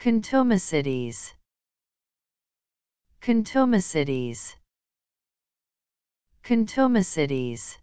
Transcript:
Contumacities Contumacities Contumacities